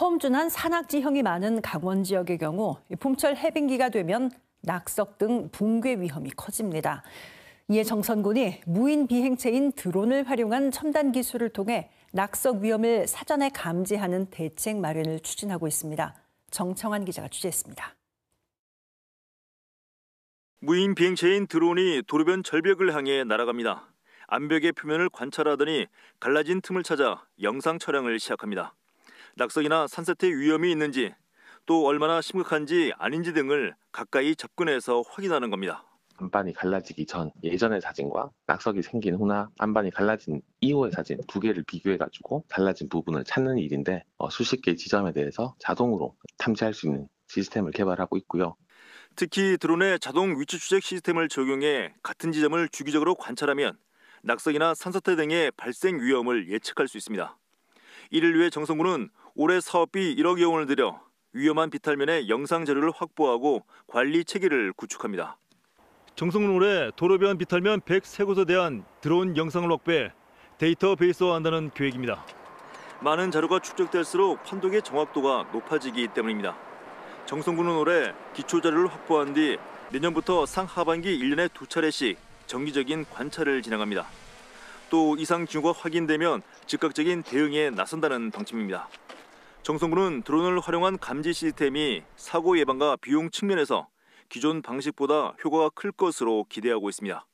험준한 산악지형이 많은 강원 지역의 경우 봄철 해빙기가 되면 낙석 등 붕괴 위험이 커집니다. 이에 정선군이 무인 비행체인 드론을 활용한 첨단 기술을 통해 낙석 위험을 사전에 감지하는 대책 마련을 추진하고 있습니다. 정청환 기자가 취재했습니다. 무인 비행체인 드론이 도로변 절벽을 향해 날아갑니다. 암벽의 표면을 관찰하더니 갈라진 틈을 찾아 영상 촬영을 시작합니다. 낙석이나 산사태 위험이 있는지 또 얼마나 심각한지 아닌지 등을 가까이 접근해서 확인하는 겁니다. 안반이 갈라지기 전 예전의 사진과 낙석이 생긴 후나 안반이 갈라진 이후의 사진 두 개를 비교해가지고 달라진 부분을 찾는 일인데 어, 수십 개의 지점에 대해서 자동으로 탐지할 수 있는 시스템을 개발하고 있고요. 특히 드론의 자동 위치 추적 시스템을 적용해 같은 지점을 주기적으로 관찰하면 낙석이나 산사태 등의 발생 위험을 예측할 수 있습니다. 이를 위해 정성군은 올해 사업비 1억 여원을 들여 위험한 비탈면의 영상 자료를 확보하고 관리 체계를 구축합니다. 정성은 올해 도로변 비탈면 103곳에 대한 드론 영상을 확보해 데이터베이스화한다는 계획입니다. 많은 자료가 축적될수록 판독의 정확도가 높아지기 때문입니다. 정성군은 올해 기초 자료를 확보한 뒤 내년부터 상하반기 1년에 두 차례씩 정기적인 관찰을 진행합니다. 또 이상 징후가 확인되면 즉각적인 대응에 나선다는 방침입니다. 정성군은 드론을 활용한 감지 시스템이 사고 예방과 비용 측면에서 기존 방식보다 효과가 클 것으로 기대하고 있습니다.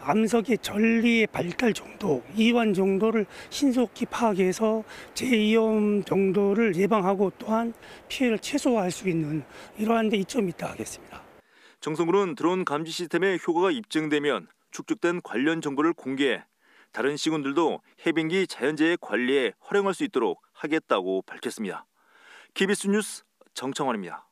암석의 전리의 발달 정도, 이완 정도를 신속히 파악해서 재이염 정도를 예방하고 또한 피해를 최소화할 수 있는 이러한 데 이점이 있다 하겠습니다. 정성군은 드론 감지 시스템의 효과가 입증되면 축적된 관련 정보를 공개해 다른 시군들도 해빙기 자연재해 관리에 활용할 수 있도록 하겠다고 밝혔습니다. KBS 뉴스 정청원입니다.